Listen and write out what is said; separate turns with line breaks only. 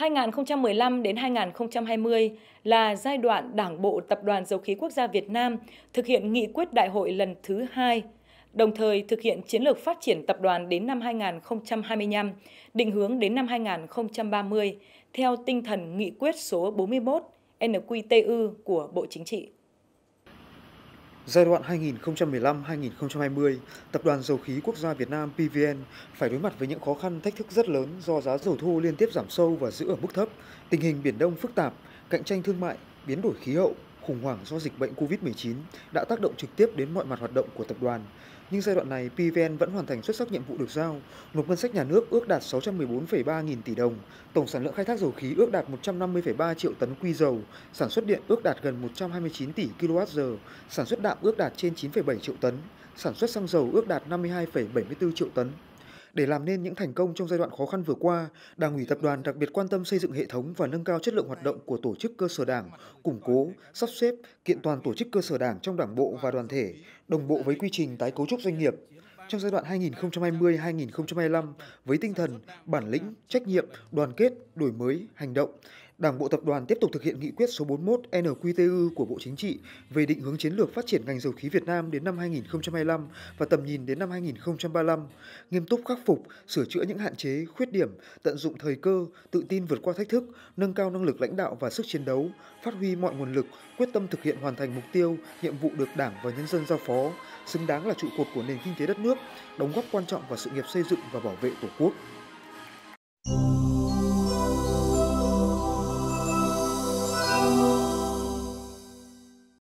2015 đến 2020 là giai đoạn Đảng bộ Tập đoàn Dầu khí Quốc gia Việt Nam thực hiện nghị quyết đại hội lần thứ hai, đồng thời thực hiện chiến lược phát triển tập đoàn đến năm 2025, định hướng đến năm 2030 theo tinh thần nghị quyết số 41 NQTU của Bộ Chính trị.
Giai đoạn 2015-2020, Tập đoàn Dầu khí Quốc gia Việt Nam PVN phải đối mặt với những khó khăn thách thức rất lớn do giá dầu thô liên tiếp giảm sâu và giữ ở mức thấp, tình hình Biển Đông phức tạp, cạnh tranh thương mại, biến đổi khí hậu, khủng hoảng do dịch bệnh COVID-19 đã tác động trực tiếp đến mọi mặt hoạt động của tập đoàn. Nhưng giai đoạn này, PVN vẫn hoàn thành xuất sắc nhiệm vụ được giao, nộp ngân sách nhà nước ước đạt 614,3 nghìn tỷ đồng, tổng sản lượng khai thác dầu khí ước đạt 150,3 triệu tấn quy dầu, sản xuất điện ước đạt gần 129 tỷ kWh, sản xuất đạm ước đạt trên 9,7 triệu tấn, sản xuất xăng dầu ước đạt 52,74 triệu tấn. Để làm nên những thành công trong giai đoạn khó khăn vừa qua, Đảng ủy tập đoàn đặc biệt quan tâm xây dựng hệ thống và nâng cao chất lượng hoạt động của tổ chức cơ sở đảng, củng cố, sắp xếp, kiện toàn tổ chức cơ sở đảng trong đảng bộ và đoàn thể, đồng bộ với quy trình tái cấu trúc doanh nghiệp. Trong giai đoạn 2020-2025, với tinh thần bản lĩnh, trách nhiệm, đoàn kết, đổi mới, hành động, Đảng bộ tập đoàn tiếp tục thực hiện nghị quyết số 41 NQTU của Bộ Chính trị về định hướng chiến lược phát triển ngành dầu khí Việt Nam đến năm 2025 và tầm nhìn đến năm 2035, nghiêm túc khắc phục, sửa chữa những hạn chế, khuyết điểm, tận dụng thời cơ, tự tin vượt qua thách thức, nâng cao năng lực lãnh đạo và sức chiến đấu, phát huy mọi nguồn lực, quyết tâm thực hiện hoàn thành mục tiêu, nhiệm vụ được Đảng và nhân dân giao phó, xứng đáng là trụ cột của nền kinh tế đất nước, đóng góp quan trọng vào sự nghiệp xây dựng và bảo vệ Tổ quốc.